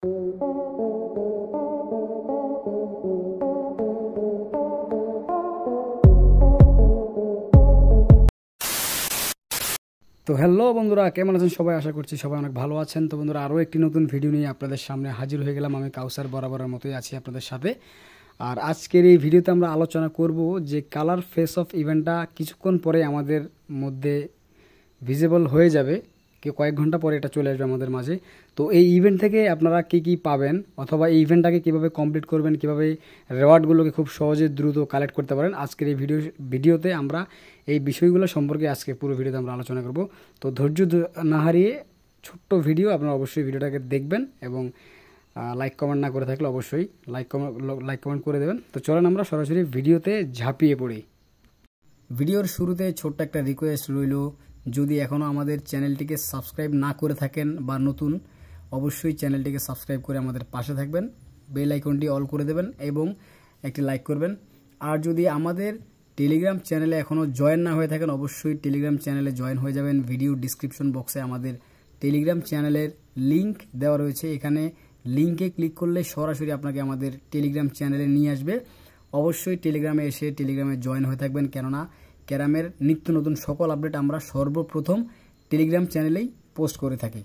তো হ্যালো বন্ধুরা কেমন আছেন সবাই আশা করছি সবাই অনেক ভালো আছেন তো বন্ধুরা আরও একটি নতুন ভিডিও নিয়ে আপনাদের সামনে হাজির হয়ে গেলাম আমি কাউসার বরাবরের মতোই আছি আপনাদের সাথে আর আজকের এই ভিডিওতে আমরা আলোচনা করব যে কালার ফেস অফ ইভেন্টটা কিছুক্ষণ পরে আমাদের মধ্যে ভিজিবল হয়ে যাবে কি কয়েক ঘন্টা পরে এটা চলে আসবে আমাদের মাঝে তো এই ইভেন্ট থেকে আপনারা কি কি পাবেন অথবা এই ইভেন্টটাকে কীভাবে কমপ্লিট করবেন কীভাবে রেওয়ার্ডগুলোকে খুব সহজে দ্রুত কালেক্ট করতে পারেন আজকের এই ভিডিও ভিডিওতে আমরা এই বিষয়গুলো সম্পর্কে আজকে পুরো ভিডিওতে আমরা আলোচনা করব তো ধৈর্য না হারিয়ে ছোট্ট ভিডিও আপনারা অবশ্যই ভিডিওটাকে দেখবেন এবং লাইক কমেন্ট না করে থাকলে অবশ্যই লাইক কমেন্ট লাইক কমেন্ট করে দেবেন তো চলেন আমরা সরাসরি ভিডিওতে ঝাঁপিয়ে পড়ি ভিডিওর শুরুতে ছোট্ট একটা রিকোয়েস্ট রইল যদি এখনও আমাদের চ্যানেলটিকে সাবস্ক্রাইব না করে থাকেন বা নতুন অবশ্যই চ্যানেলটিকে সাবস্ক্রাইব করে আমাদের পাশে থাকবেন বেল আইকনটি অল করে দেবেন এবং একটি লাইক করবেন আর যদি আমাদের টেলিগ্রাম চ্যানেলে এখনও জয়েন না হয়ে থাকেন অবশ্যই টেলিগ্রাম চ্যানেলে জয়েন হয়ে যাবেন ভিডিও ডিসক্রিপশন বক্সে আমাদের টেলিগ্রাম চ্যানেলের লিংক দেওয়া রয়েছে এখানে লিঙ্কে ক্লিক করলে সরাসরি আপনাকে আমাদের টেলিগ্রাম চ্যানেলে নিয়ে আসবে অবশ্যই টেলিগ্রামে এসে টেলিগ্রামে জয়েন হয়ে থাকবেন কেননা ক্যারামের নিত্য নতুন সকল আপডেট আমরা সর্বপ্রথম টেলিগ্রাম চ্যানেলেই পোস্ট করে থাকি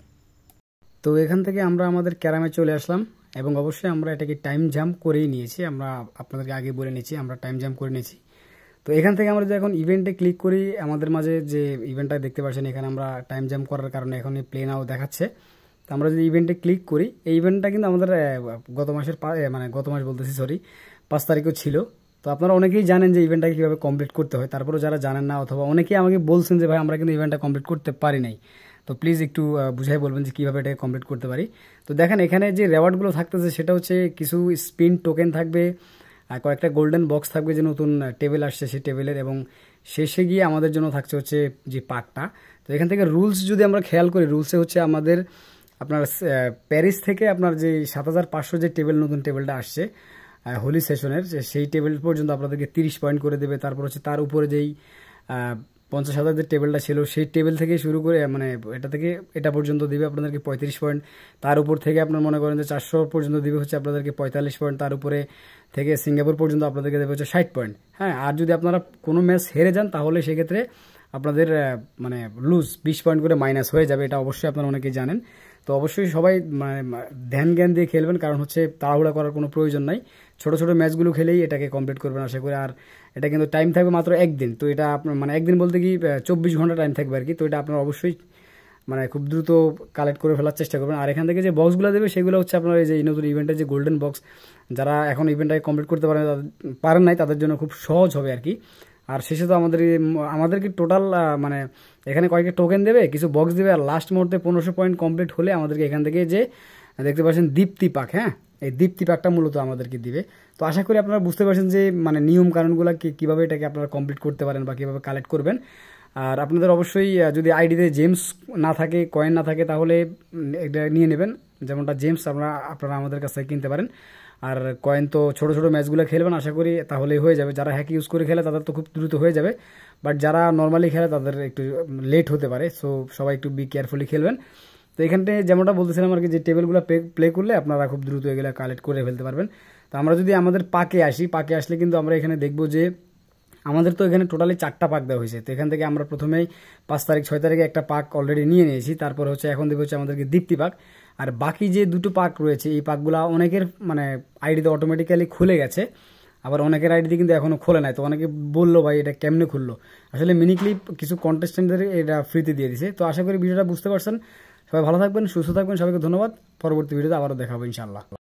তো এখান থেকে আমরা আমাদের ক্যারামে চলে আসলাম এবং অবশ্যই আমরা এটাকে টাইম জাম্প করেই নিয়েছি আমরা আপনাদেরকে আগে বলে নিয়েছি আমরা টাইম জাম্প করে নিয়েছি তো এখান থেকে আমরা যে এখন ইভেন্টে ক্লিক করি আমাদের মাঝে যে ইভেন্টটা দেখতে পাচ্ছেন এখানে আমরা টাইম জাম্প করার কারণে এখন প্লেন প্লে দেখাচ্ছে তো আমরা যদি ইভেন্টে ক্লিক করি এই ইভেন্টটা কিন্তু আমাদের গত মাসের মানে গত মাস বলতেছি সরি পাঁচ তারিখও ছিল তো আপনারা অনেকেই জানেন যে ইভেন্টটাকে কীভাবে কমপ্লিট করতে হয় তারপরেও যারা জানেন না অথবা অনেকেই আমাকে বলছেন যে ভাই আমরা কিন্তু ইভেন্টটা কমপ্লিট করতে পারি নাই তো প্লিজ একটু বুঝাই বলবেন যে কীভাবে এটাকে কমপ্লিট করতে পারি তো দেখেন এখানে যে রেওয়ার্ডগুলো থাকতেছে সেটা হচ্ছে কিছু স্পিন টোকেন থাকবে আর কয়েকটা গোল্ডেন বক্স থাকবে যে নতুন টেবিল আসছে সেই টেবিলের এবং শেষে গিয়ে আমাদের জন্য থাকছে হচ্ছে যে পার্টটা তো এখান থেকে রুলস যদি আমরা খেয়াল করি রুলসে হচ্ছে আমাদের আপনার প্যারিস থেকে আপনার যে সাত হাজার পাঁচশো যে টেবিল নতুন টেবিলটা আসছে হোলি সেশনের সেই টেবিল পর্যন্ত আপনাদেরকে তিরিশ পয়েন্ট করে দেবে তারপর হচ্ছে তার উপরে যেই পঞ্চাশ হাজার যে টেবিলটা ছিল সেই টেবিল থেকে শুরু করে মানে এটা থেকে এটা পর্যন্ত দিবে আপনাদেরকে পঁয়ত্রিশ পয়েন্ট তার উপর থেকে আপনার মনে করেন যে চারশো পর্যন্ত দিবে হচ্ছে আপনাদেরকে পঁয়তাল্লিশ পয়েন্ট তার উপরে থেকে সিঙ্গাপুর পর্যন্ত আপনাদেরকে দেবে হচ্ছে ষাট পয়েন্ট হ্যাঁ আর যদি আপনারা কোনো ম্যাচ হেরে যান তাহলে সেক্ষেত্রে আপনাদের মানে লুজ বিশ পয়েন্ট করে মাইনাস হয়ে যাবে এটা অবশ্যই আপনারা অনেকে জানেন তো অবশ্যই সবাই মানে, ধ্যান জ্ঞান দিয়ে খেলবেন কারণ হচ্ছে তাড়াহুড়া করার কোনো প্রয়োজন নাই ছোট ছোট ম্যাচগুলো খেলেই এটাকে কমপ্লিট করবেন আশা করি আর এটা কিন্তু টাইম থাকবে মাত্র একদিন তো এটা আপনার মানে একদিন বলতে কি চব্বিশ ঘন্টা টাইম থাকবে আর কি তো এটা আপনারা অবশ্যই মানে খুব দ্রুত কালেক্ট করে ফেলার চেষ্টা করবেন আর এখান থেকে যে বক্সগুলো দেবে সেগুলো হচ্ছে আপনার এই যে নতুন ইভেন্টের যে গোল্ডেন বক্স যারা এখন ইভেন্টটাকে কমপ্লিট করতে পারেন পারেন নাই তাদের জন্য খুব সহজ হবে আর কি আর শেষে তো আমাদের আমাদেরকে টোটাল মানে এখানে কয়েকটা টোকেন দেবে কিছু বক্স দেবে আর লাস্ট মুহূর্তে পনেরোশো পয়েন্ট কমপ্লিট হলে আমাদেরকে এখান থেকে যে দেখতে পাচ্ছেন দীপ্তি পাক হ্যাঁ এই দীপ্তি পাকটা মূলত আমাদেরকে দিবে তো আশা করি আপনারা বুঝতে পারছেন যে মানে নিয়ম কারণগুলো কীভাবে এটাকে আপনারা কমপ্লিট করতে পারেন বা কীভাবে কালেক্ট করবেন আর আপনাদের অবশ্যই যদি আইডিতে জেমস না থাকে কয়েন না থাকে তাহলে এটা নিয়ে নেবেন যেমনটা জেমস আপনারা আপনারা আমাদের কাছ থেকে কিনতে পারেন আর কয়েন তো ছোটো ছোটো ম্যাচগুলো খেলবেন আশা করি তাহলেই হয়ে যাবে যারা হ্যাক ইউজ করে খেলে তাদের তো খুব দ্রুত হয়ে যাবে বাট যারা নর্মালি খেলে তাদের একটু লেট হতে পারে সো সবাই একটু বি কেয়ারফুলি খেলবেন তো এখানটায় যেমনটা বলতেছিলাম আর কি যে টেবিলগুলো প্লে করলে আপনারা খুব দ্রুত এগুলো কালেক্ট করে ফেলতে পারবেন তো আমরা যদি আমাদের পাকে আসি পাকে আসলে কিন্তু আমরা এখানে দেখব যে আমাদের তো এখানে টোটালি চারটা পাক দেওয়া হয়েছে তো এখান থেকে আমরা প্রথমেই পাঁচ তারিখ ছয় তারিখে একটা পাক অলরেডি নিয়ে নিয়েছি তারপর হচ্ছে এখন দেবে হচ্ছে আমাদেরকে দীপ্তি পাক আর বাকি যে দুটো পাক রয়েছে এই পাকগুলো অনেকের মানে আইডিতে অটোমেটিক্যালি খুলে গেছে আবার অনেকের আইডিতে কিন্তু এখনও খোলে নাই তো অনেকে বললো ভাই এটা কেমনে খুললো আসলে মিনিকলি কিছু কন্টেস্টেন্টদের এটা ফ্রিতে দিয়ে দিছে তো আশা করি ভিডিওটা বুঝতে পারছেন সবাই ভালো থাকবেন সুস্থ থাকবেন সবাইকে ধন্যবাদ পরবর্তী ভিডিওতে আবারও দেখাবো ইনশাআল্লাহ